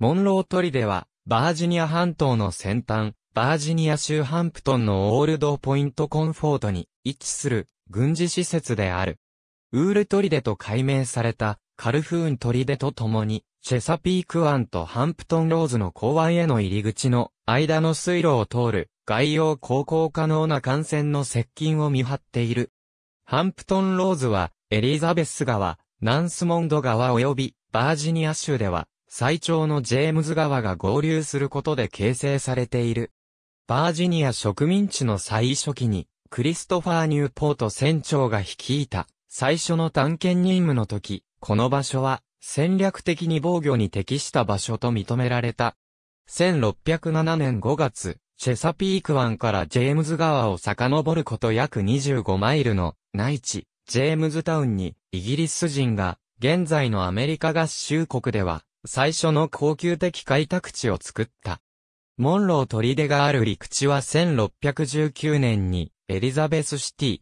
モンロー砦は、バージニア半島の先端、バージニア州ハンプトンのオールドポイントコンフォートに位置する軍事施設である。ウール砦と改名されたカルフーン砦と共に、チェサピーク湾とハンプトンローズの港湾への入り口の間の水路を通る外洋航行可能な艦船の接近を見張っている。ハンプトンローズはエリザベス川、ナンスモンド川及びバージニア州では最長のジェームズ川が合流することで形成されている。バージニア植民地の最初期に、クリストファー・ニューポート船長が率いた、最初の探検任務の時、この場所は、戦略的に防御に適した場所と認められた。1607年5月、チェサピーク湾からジェームズ川を遡ること約25マイルの内地、ジェームズタウンにイギリス人が現在のアメリカ合衆国では最初の恒久的開拓地を作った。モンロー砦がある陸地は1619年にエリザベスシティ、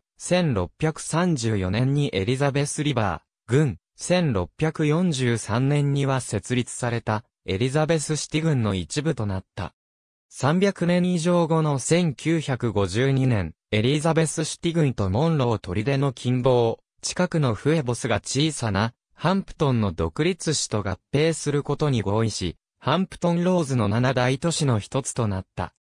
1634年にエリザベスリバー、軍、1643年には設立されたエリザベスシティ軍の一部となった。300年以上後の1952年、エリザベスシティ軍とモンロー砦の近傍、近くのフエボスが小さなハンプトンの独立市と合併することに合意し、ハンプトンローズの七大都市の一つとなった。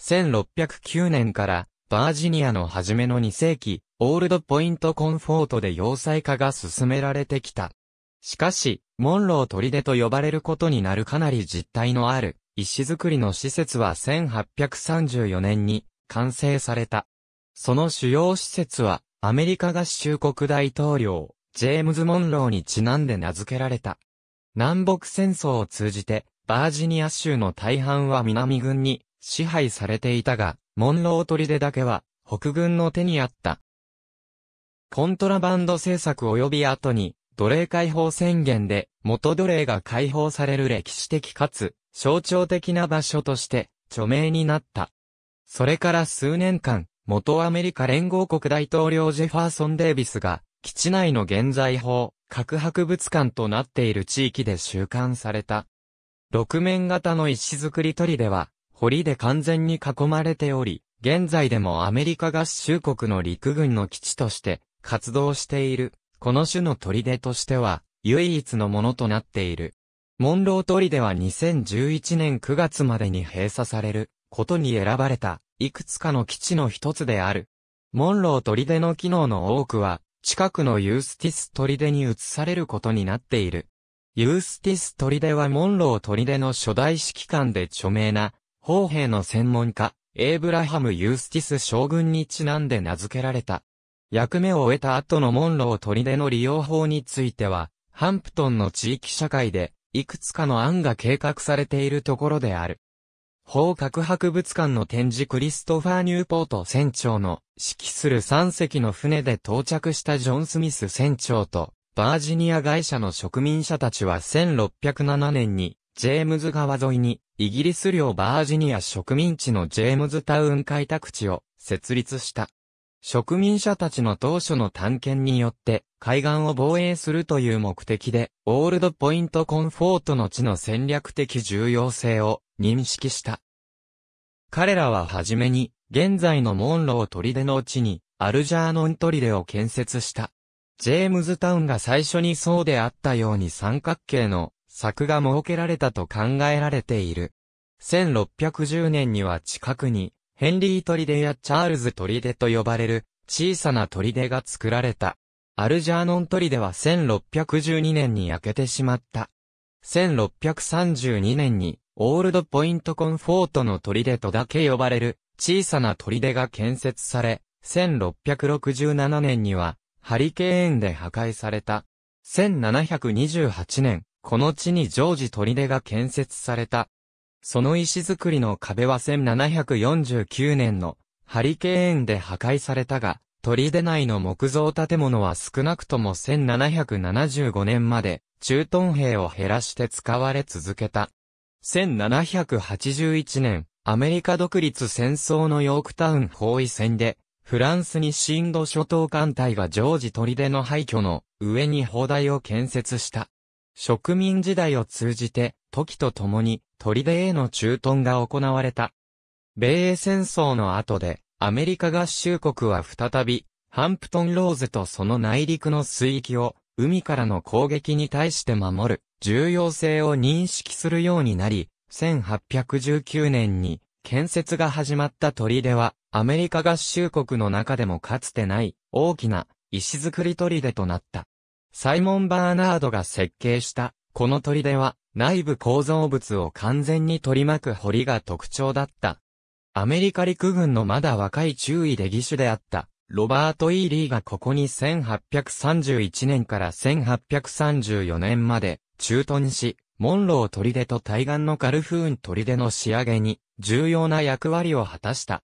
1609年から、バージニアの初めの2世紀、オールドポイントコンフォートで要塞化が進められてきた。しかし、モンロー砦と呼ばれることになるかなり実態のある、石造りの施設は1834年に完成された。その主要施設は、アメリカ合衆国大統領、ジェームズ・モンローにちなんで名付けられた。南北戦争を通じて、バージニア州の大半は南軍に支配されていたが、モンロー砦だけは北軍の手にあった。コントラバンド政策及び後に、奴隷解放宣言で、元奴隷が解放される歴史的かつ、象徴的な場所として、著名になった。それから数年間、元アメリカ連合国大統領ジェファーソン・デイビスが、基地内の現在法、核博物館となっている地域で収監された。六面型の石造り砦は、堀で完全に囲まれており、現在でもアメリカ合衆国の陸軍の基地として活動している、この種の砦としては、唯一のものとなっている。モンロー砦は2011年9月までに閉鎖されることに選ばれた、いくつかの基地の一つである。モンロー砦の機能の多くは、近くのユースティス砦に移されることになっている。ユースティス砦はモンロー砦の初代指揮官で著名な、砲兵の専門家、エイブラハム・ユースティス将軍にちなんで名付けられた。役目を終えた後のモンロー砦の利用法については、ハンプトンの地域社会で、いくつかの案が計画されているところである。法核博物館の展示クリストファー・ニューポート船長の指揮する3隻の船で到着したジョン・スミス船長とバージニア会社の植民者たちは1607年にジェームズ川沿いにイギリス領バージニア植民地のジェームズタウン開拓地を設立した。植民者たちの当初の探検によって海岸を防衛するという目的でオールドポイントコンフォートの地の戦略的重要性を認識した。彼らははじめに、現在のモンロー砦のうちに、アルジャーノン砦を建設した。ジェームズタウンが最初にそうであったように三角形の柵が設けられたと考えられている。1610年には近くに、ヘンリー砦やチャールズ砦と呼ばれる小さな砦が作られた。アルジャーノン砦は1612年に焼けてしまった。1632年にオールドポイントコンフォートの砦とだけ呼ばれる小さな砦が建設され、1667年にはハリケーンで破壊された。1728年、この地に常時砦が建設された。その石造りの壁は1749年のハリケーンで破壊されたが、砦内の木造建物は少なくとも1775年まで、駐屯兵を減らして使われ続けた。1781年、アメリカ独立戦争のヨークタウン包囲戦で、フランスにシンド諸島艦隊がジョージ砦の廃墟の上に砲台を建設した。植民時代を通じて、時と共に砦への駐屯が行われた。米英戦争の後で、アメリカ合衆国は再び、ハンプトンローズとその内陸の水域を、海からの攻撃に対して守る重要性を認識するようになり、1819年に建設が始まった砦は、アメリカ合衆国の中でもかつてない大きな石造り砦となった。サイモン・バーナードが設計したこの砦は内部構造物を完全に取り巻く堀が特徴だった。アメリカ陸軍のまだ若い中尉で義手であった、ロバート・イーリーがここに1831年から1834年まで駐屯し、モンロー砦と対岸のカルフーン砦の仕上げに重要な役割を果たした。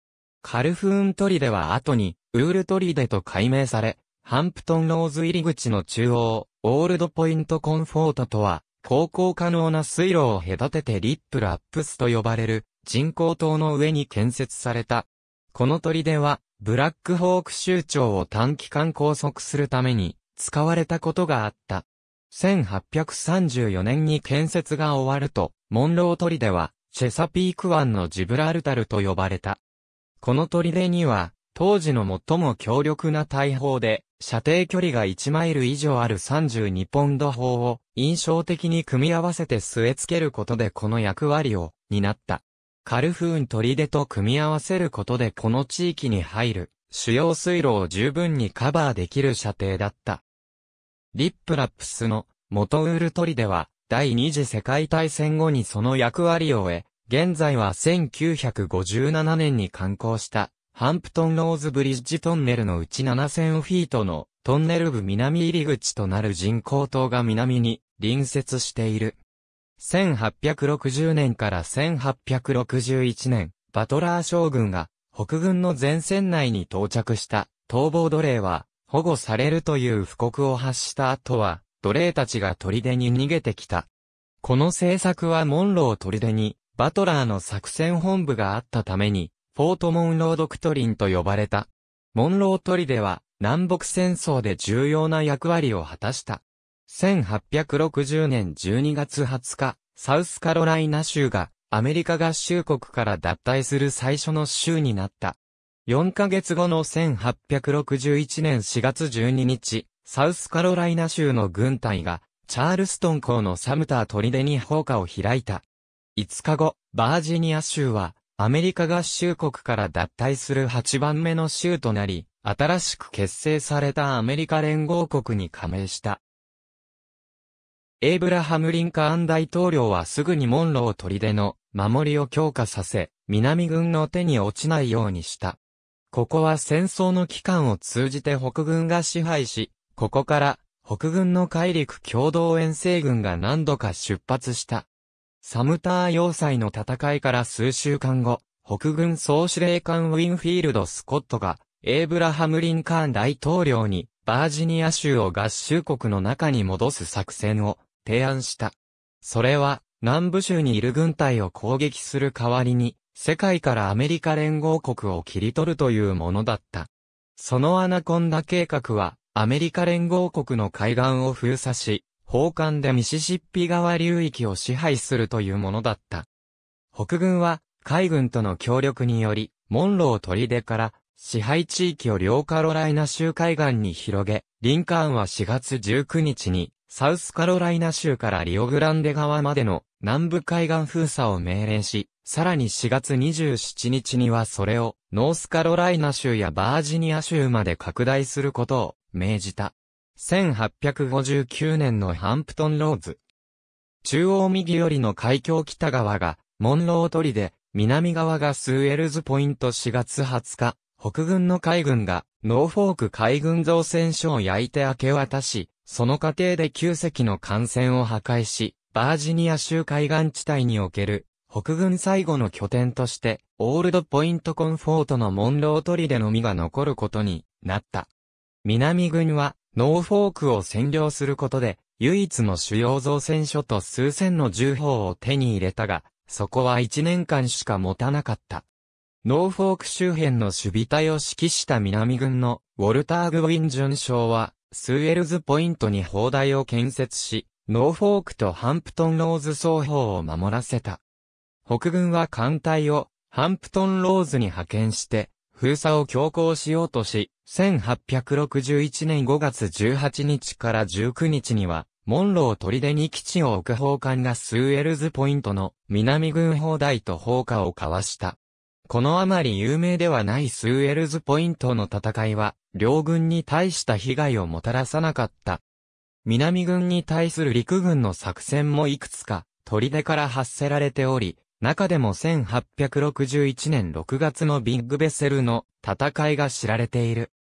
カルフーン砦は後にウール砦と改名され、ハンプトンローズ入り口の中央、オールドポイントコンフォートとは、航行可能な水路を隔ててリップラップスと呼ばれる人工島の上に建設された。この砦は、ブラックホーク州庁を短期間拘束するために使われたことがあった。1834年に建設が終わると、モンロー砦は、チェサピーク湾のジブラルタルと呼ばれた。この砦には、当時の最も強力な大砲で、射程距離が1マイル以上ある32ポンド砲を印象的に組み合わせて据え付けることでこの役割を担った。カルフーン砦と組み合わせることでこの地域に入る主要水路を十分にカバーできる射程だった。リップラップスの元ウールトリでは、第二次世界大戦後にその役割を終え、現在は1957年に完工したハンプトンローズブリッジトンネルのうち7000フィートのトンネル部南入り口となる人工島が南に隣接している。1860年から1861年、バトラー将軍が北軍の前線内に到着した逃亡奴隷は保護されるという布告を発した後は、奴隷たちが砦に逃げてきた。この政策はモンロー砦に、バトラーの作戦本部があったために、フォートモンロードクトリンと呼ばれた。モンロー砦は、南北戦争で重要な役割を果たした。1860年12月20日、サウスカロライナ州がアメリカ合衆国から脱退する最初の州になった。4ヶ月後の1861年4月12日、サウスカロライナ州の軍隊が、チャールストン港のサムター砦に放火を開いた。5日後、バージニア州は、アメリカ合衆国から脱退する8番目の州となり、新しく結成されたアメリカ連合国に加盟した。エイブラハム・リンカーン大統領はすぐにモンロー砦の守りを強化させ、南軍の手に落ちないようにした。ここは戦争の期間を通じて北軍が支配し、ここから北軍の海陸共同遠征軍が何度か出発した。サムター要塞の戦いから数週間後、北軍総司令官ウィンフィールド・スコットが、エイブラハム・リンカーン大統領に、バージニア州を合衆国の中に戻す作戦を提案した。それは、南部州にいる軍隊を攻撃する代わりに、世界からアメリカ連合国を切り取るというものだった。そのアナコンダ計画は、アメリカ連合国の海岸を封鎖し、砲艦でミシシッピ川流域を支配するというものだった。北軍は、海軍との協力により、モンロー砦から、支配地域を両カロライナ州海岸に広げ、リンカーンは4月19日に、サウスカロライナ州からリオグランデ川までの南部海岸封鎖を命令し、さらに4月27日にはそれをノースカロライナ州やバージニア州まで拡大することを命じた。1859年のハンプトンローズ。中央右寄りの海峡北側がモンロー取りで、南側がスウェルズポイント4月20日、北軍の海軍がノーフォーク海軍造船所を焼いて明け渡し、その過程で旧石の艦船を破壊し、バージニア州海岸地帯における北軍最後の拠点として、オールドポイントコンフォートのモンロー砦のみが残ることになった。南軍は、ノーフォークを占領することで、唯一の主要造船所と数千の銃砲を手に入れたが、そこは一年間しか持たなかった。ノーフォーク周辺の守備隊を指揮した南軍のウォルター・グウィン准将は、スウェルズポイントに砲台を建設し、ノーフォークとハンプトンローズ双方を守らせた。北軍は艦隊をハンプトンローズに派遣して、封鎖を強行しようとし、1861年5月18日から19日には、モンロー砦に基地を置く砲艦がスウェルズポイントの南軍砲台と砲火を交わした。このあまり有名ではないスウェルズポイントの戦いは、両軍に対した被害をもたらさなかった。南軍に対する陸軍の作戦もいくつか、砦から発せられており、中でも1861年6月のビッグベセルの戦いが知られている。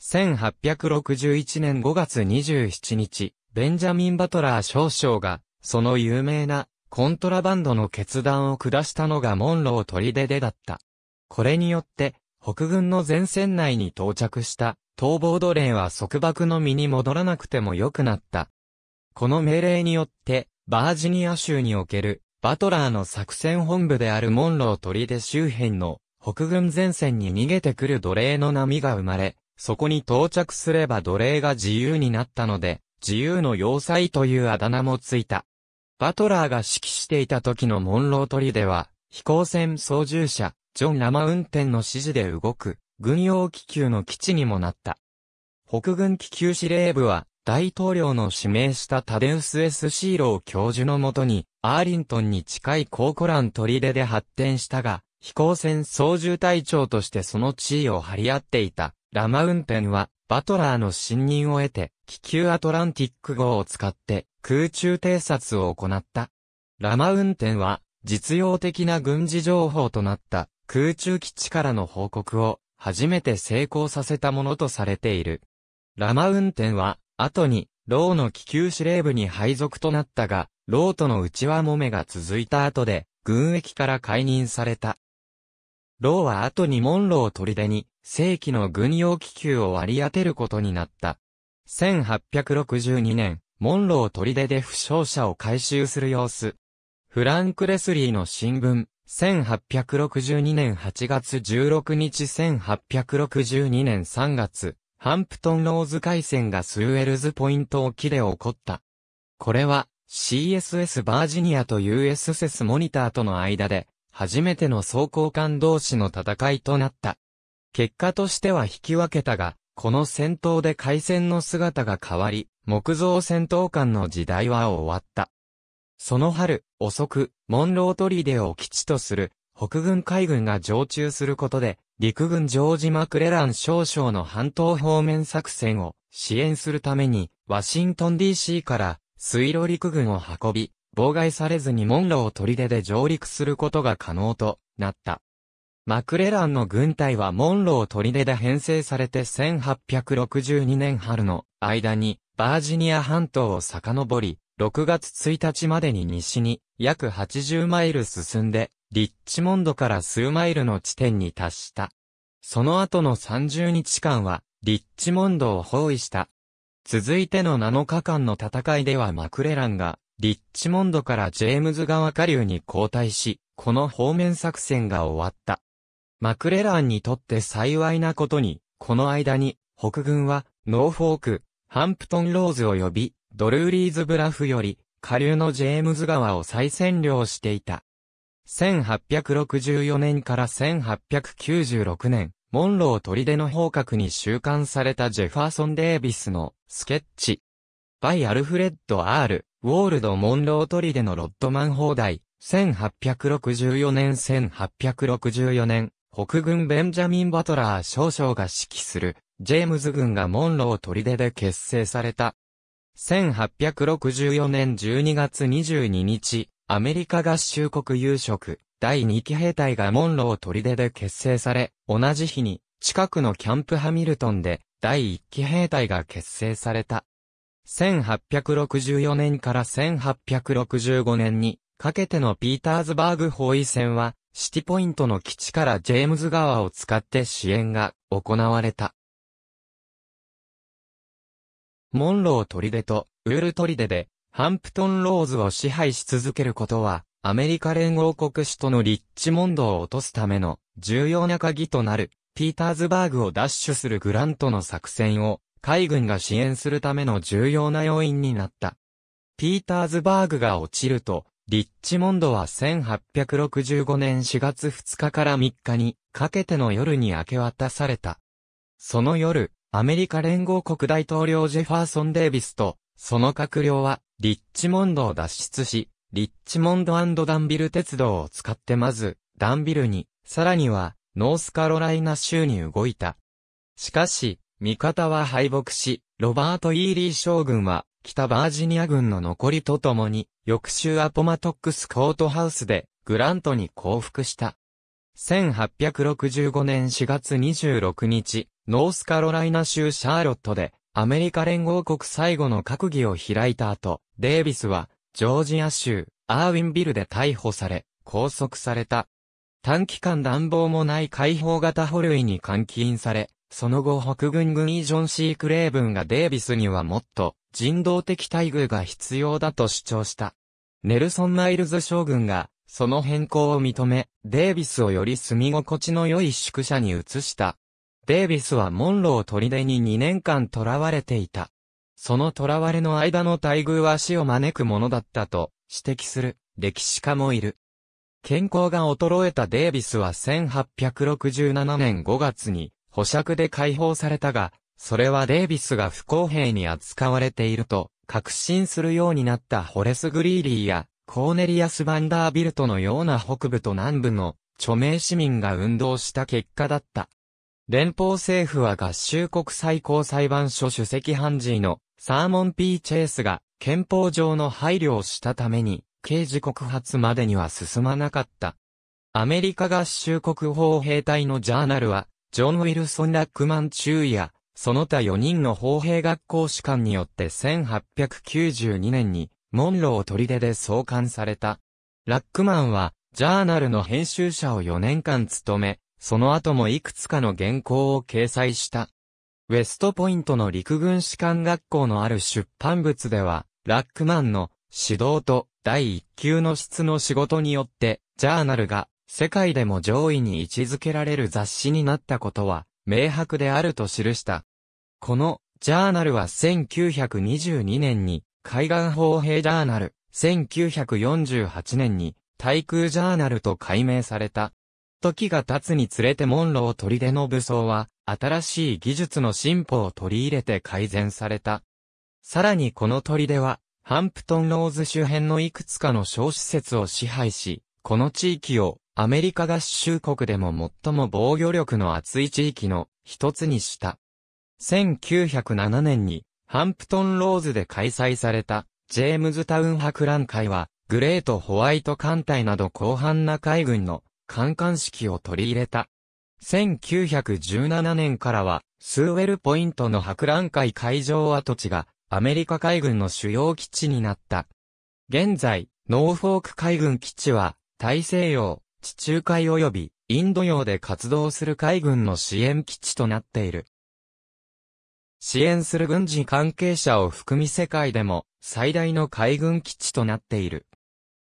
1861年5月27日、ベンジャミン・バトラー少将が、その有名なコントラバンドの決断を下したのがモンロー砦でだった。これによって、北軍の前線内に到着した逃亡奴隷は束縛の身に戻らなくても良くなった。この命令によって、バージニア州におけるバトラーの作戦本部であるモンロー砦周辺の北軍前線に逃げてくる奴隷の波が生まれ、そこに到着すれば奴隷が自由になったので、自由の要塞というあだ名もついた。バトラーが指揮していた時のモンロー砦では、飛行船操縦者、ジョン・ラマ運転の指示で動く、軍用気球の基地にもなった。北軍気球司令部は、大統領の指名したタデウス・エスシーロー教授のもとに、アーリントンに近いコーコラン砦で発展したが、飛行船操縦隊長としてその地位を張り合っていた、ラマウンテンは、バトラーの信任を得て、気球アトランティック号を使って空中偵察を行った。ラマウンテンは、実用的な軍事情報となった空中基地からの報告を初めて成功させたものとされている。ラマウンテンは後に、ローの気球司令部に配属となったが、ローとの内輪揉めが続いた後で、軍役から解任された。ローは後にモンロー砦に、正規の軍用気球を割り当てることになった。1862年、モンロー砦で負傷者を回収する様子。フランク・レスリーの新聞、1862年8月16日1862年3月、ハンプトンローズ海戦がスウェルズポイント沖で起こった。これは CSS バージニアと US s モニターとの間で初めての走行艦同士の戦いとなった。結果としては引き分けたが、この戦闘で海戦の姿が変わり、木造戦闘艦の時代は終わった。その春、遅く、モンロートリデを基地とする北軍海軍が常駐することで、陸軍ジョージ・マクレラン少将の半島方面作戦を支援するために、ワシントン DC から水路陸軍を運び、妨害されずにモローを砦で上陸することが可能となった。マクレランの軍隊はモンロを砦で編成されて1862年春の間にバージニア半島を遡り、6月1日までに西に約80マイル進んでリッチモンドから数マイルの地点に達した。その後の30日間は、リッチモンドを包囲した。続いての7日間の戦いではマクレランが、リッチモンドからジェームズ川下流に後退し、この方面作戦が終わった。マクレランにとって幸いなことに、この間に、北軍は、ノーフォーク、ハンプトンローズ及び、ドルーリーズブラフより、下流のジェームズ川を再占領していた。1864年から1896年、モンロー砦の方角に収監されたジェファーソン・デービスのスケッチ。バイ・アルフレッド・アール、ウォールド・モンロー砦のロッドマン砲台、1864年1864年、北軍ベンジャミン・バトラー少将が指揮する、ジェームズ軍がモンロー砦で結成された。1864年12月22日、アメリカ合衆国有色、第2期兵隊がモンロー砦で結成され、同じ日に、近くのキャンプハミルトンで、第1期兵隊が結成された。1864年から1865年に、かけてのピーターズバーグ包囲戦は、シティポイントの基地からジェームズ川を使って支援が行われた。モンロー砦とウール砦でハンプトンローズを支配し続けることは、アメリカ連合国首都のリッチモンドを落とすための重要な鍵となる、ピーターズバーグを奪取するグラントの作戦を、海軍が支援するための重要な要因になった。ピーターズバーグが落ちると、リッチモンドは1865年4月2日から3日にかけての夜に明け渡された。その夜、アメリカ連合国大統領ジェファーソン・デイビスとその閣僚は、リッチモンドを脱出し、リッチモンドダンビル鉄道を使ってまず、ダンビルに、さらには、ノースカロライナ州に動いた。しかし、味方は敗北し、ロバート・イーリー将軍は、北バージニア軍の残りとともに、翌週アポマトックスコートハウスで、グラントに降伏した。1865年4月26日、ノースカロライナ州シャーロットで、アメリカ連合国最後の閣議を開いた後、デイビスは、ジョージア州、アーウィンビルで逮捕され、拘束された。短期間暖房もない開放型捕類に監禁され、その後北軍軍医ジョン・シー・クレーブンがデイビスにはもっと人道的待遇が必要だと主張した。ネルソン・マイルズ将軍がその変更を認め、デイビスをより住み心地の良い宿舎に移した。デイビスはモンロー砦に2年間囚われていた。その囚われの間の待遇は死を招くものだったと指摘する歴史家もいる。健康が衰えたデイビスは1867年5月に保釈で解放されたが、それはデイビスが不公平に扱われていると確信するようになったホレス・グリーリーやコーネリアス・バンダービルトのような北部と南部の著名市民が運動した結果だった。連邦政府は合衆国最高裁判所主席ハンジーのサーモン・ピー・チェイスが憲法上の配慮をしたために刑事告発までには進まなかった。アメリカ合衆国法兵隊のジャーナルはジョン・ウィルソン・ラックマン中やその他4人の法兵学校士官によって1892年にモンロー砦で創刊された。ラックマンはジャーナルの編集者を4年間務め、その後もいくつかの原稿を掲載した。ウェストポイントの陸軍士官学校のある出版物では、ラックマンの指導と第一級の質の仕事によって、ジャーナルが世界でも上位に位置づけられる雑誌になったことは明白であると記した。このジャーナルは1922年に海岸砲兵ジャーナル、1948年に対空ジャーナルと改名された。時が経つにつれてモンロー砦の武装は、新しい技術の進歩を取り入れて改善された。さらにこの砦は、ハンプトンローズ周辺のいくつかの小施設を支配し、この地域をアメリカ合衆国でも最も防御力の厚い地域の一つにした。1907年にハンプトンローズで開催されたジェームズタウン博覧会はグレートホワイト艦隊など広範な海軍の観艦式を取り入れた。1917年からは、スーウェルポイントの博覧会会場跡地が、アメリカ海軍の主要基地になった。現在、ノーフォーク海軍基地は、大西洋、地中海及び、インド洋で活動する海軍の支援基地となっている。支援する軍事関係者を含み世界でも最大の海軍基地となっている。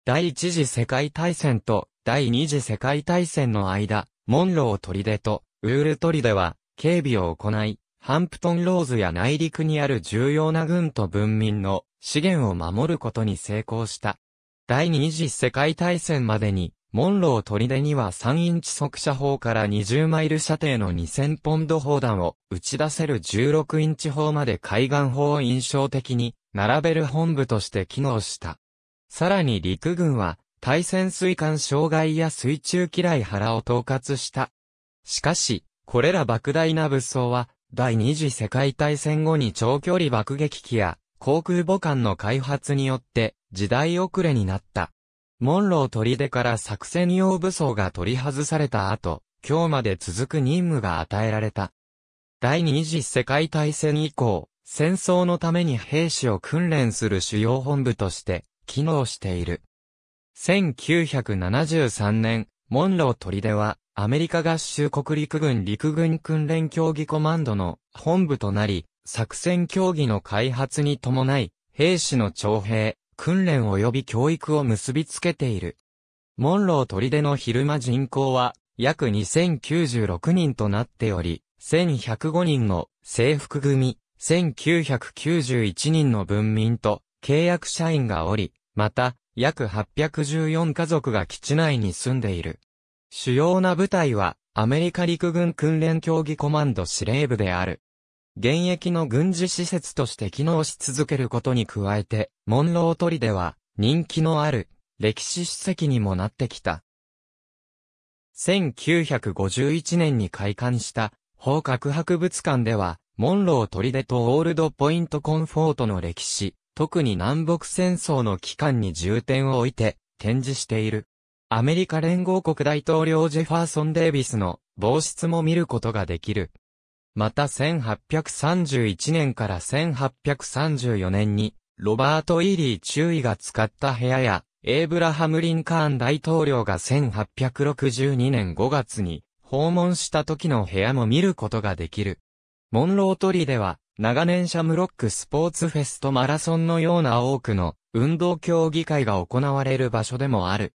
第一次世界大戦と第二次世界大戦の間、モンロー砦とウール砦は警備を行い、ハンプトンローズや内陸にある重要な軍と文民の資源を守ることに成功した。第二次世界大戦までに、モンロー砦には3インチ速射砲から20マイル射程の2000ポンド砲弾を打ち出せる16インチ砲まで海岸砲を印象的に並べる本部として機能した。さらに陸軍は対潜水艦障害や水中機雷原を統括した。しかし、これら莫大な武装は、第二次世界大戦後に長距離爆撃機や航空母艦の開発によって時代遅れになった。モンロー砦から作戦用武装が取り外された後、今日まで続く任務が与えられた。第二次世界大戦以降、戦争のために兵士を訓練する主要本部として、機能している。1973年、モンロー砦は、アメリカ合衆国陸軍陸軍訓練協議コマンドの本部となり、作戦協議の開発に伴い、兵士の徴兵、訓練及び教育を結びつけている。モンロー砦の昼間人口は約2096人となっており、1105人の制服組、1991人の文民と契約社員がおり、また、約814家族が基地内に住んでいる。主要な部隊は、アメリカ陸軍訓練競技コマンド司令部である。現役の軍事施設として機能し続けることに加えて、モンロー砦は、人気のある、歴史史跡にもなってきた。1951年に開館した、法格博物館では、モンロー砦とオールドポイントコンフォートの歴史、特に南北戦争の期間に重点を置いて展示している。アメリカ連合国大統領ジェファーソン・デイビスの防室も見ることができる。また1831年から1834年に、ロバート・イーリー中尉が使った部屋や、エイブラハム・リンカーン大統領が1862年5月に訪問した時の部屋も見ることができる。モンロートリでは、長年シャムロックスポーツフェスとマラソンのような多くの運動競技会が行われる場所でもある。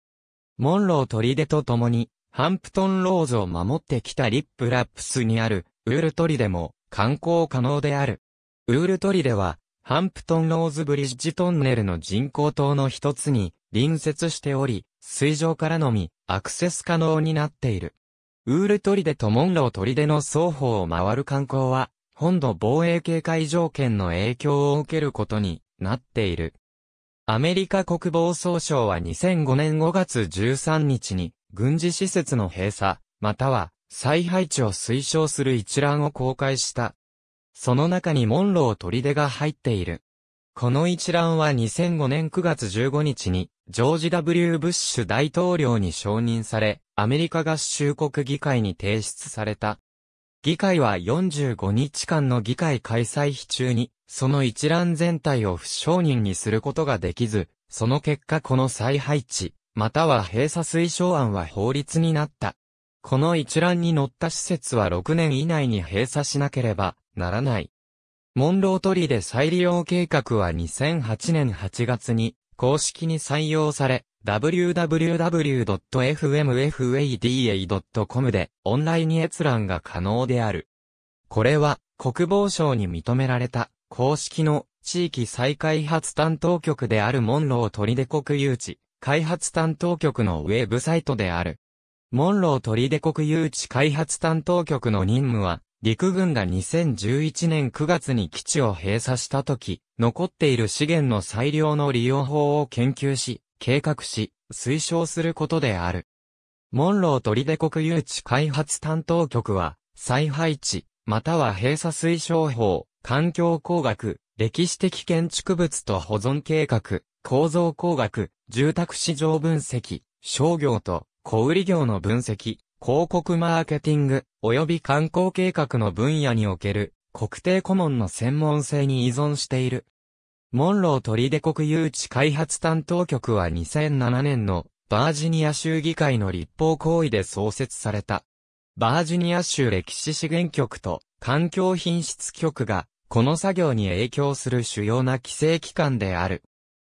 モンロー出と共に、ハンプトンローズを守ってきたリップラップスにあるウール砦も観光可能である。ウール砦は、ハンプトンローズブリッジトンネルの人工島の一つに隣接しており、水上からのみアクセス可能になっている。ウールデとモンロー砦の双方を回る観光は本土防衛警戒条件の影響を受けることになっている。アメリカ国防総省は2005年5月13日に軍事施設の閉鎖、または再配置を推奨する一覧を公開した。その中にモンロー砦が入っている。この一覧は2005年9月15日にジョージ・ W・ ブッシュ大統領に承認され、アメリカ合衆国議会に提出された。議会は45日間の議会開催費中に、その一覧全体を不承認にすることができず、その結果この再配置、または閉鎖推奨案は法律になった。この一覧に載った施設は6年以内に閉鎖しなければならない。モンロートリで再利用計画は2008年8月に公式に採用され、www.fmfada.com でオンライン閲覧が可能である。これは国防省に認められた公式の地域再開発担当局であるモンロー出国有地開発担当局のウェブサイトである。モンロー出国有地開発担当局の任務は陸軍が2011年9月に基地を閉鎖した時、残っている資源の最良の利用法を研究し、計画し、推奨することである。モンロー取出国有地開発担当局は、再配置、または閉鎖推奨法、環境工学、歴史的建築物と保存計画、構造工学、住宅市場分析、商業と小売業の分析、広告マーケティング、及び観光計画の分野における、国定顧問の専門性に依存している。モンロー取出国有地開発担当局は2007年のバージニア州議会の立法行為で創設された。バージニア州歴史資源局と環境品質局がこの作業に影響する主要な規制機関である。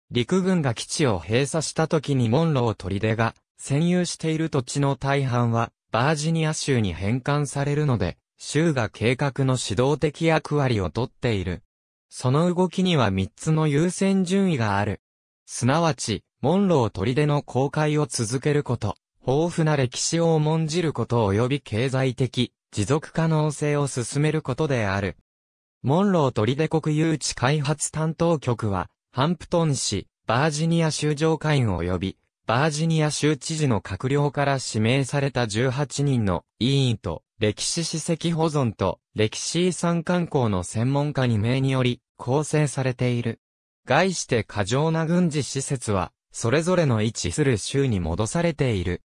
陸軍が基地を閉鎖した時にモンロー取出が占有している土地の大半はバージニア州に返還されるので、州が計画の指導的役割をとっている。その動きには3つの優先順位がある。すなわち、モンロー砦の公開を続けること、豊富な歴史を重んじること及び経済的、持続可能性を進めることである。モンロー砦国有地開発担当局は、ハンプトン市、バージニア州上会員及び、バージニア州知事の閣僚から指名された18人の委員と歴史史跡保存と歴史遺産観光の専門家2名により構成されている。概して過剰な軍事施設はそれぞれの位置する州に戻されている。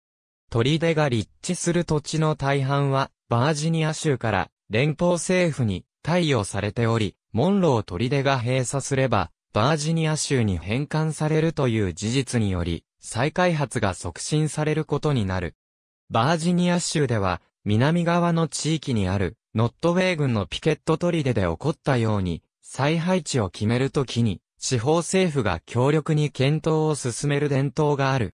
砦が立地する土地の大半はバージニア州から連邦政府に貸与されており、モンロー砦が閉鎖すればバージニア州に返還されるという事実により、再開発が促進されることになる。バージニア州では、南側の地域にある、ノットウェイ軍のピケット砦で起こったように、再配置を決めるときに、地方政府が強力に検討を進める伝統がある。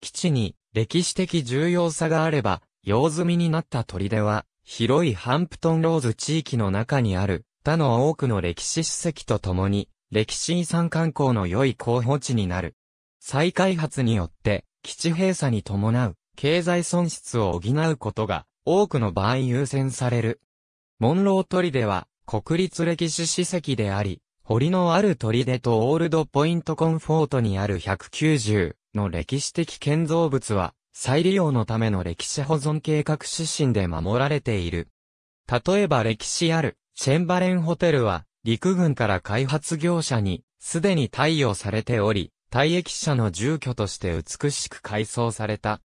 基地に歴史的重要さがあれば、用済みになった砦は、広いハンプトンローズ地域の中にある、他の多くの歴史史跡とともに、歴史遺産観光の良い候補地になる。再開発によって、基地閉鎖に伴う、経済損失を補うことが、多くの場合優先される。モンロー砦は、国立歴史史跡であり、堀のある砦とオールドポイントコンフォートにある190の歴史的建造物は、再利用のための歴史保存計画指針で守られている。例えば歴史ある、チェンバレンホテルは、陸軍から開発業者に、すでに対応されており、退役者の住居として美しく改装された。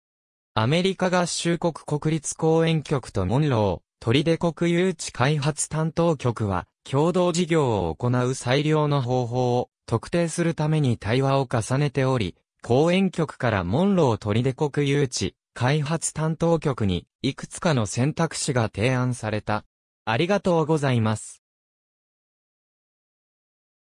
アメリカ合衆国国立公園局とモンロー、砦国有地開発担当局は、共同事業を行う最良の方法を特定するために対話を重ねており、公園局からモンロー砦国有地開発担当局にいくつかの選択肢が提案された。ありがとうございます。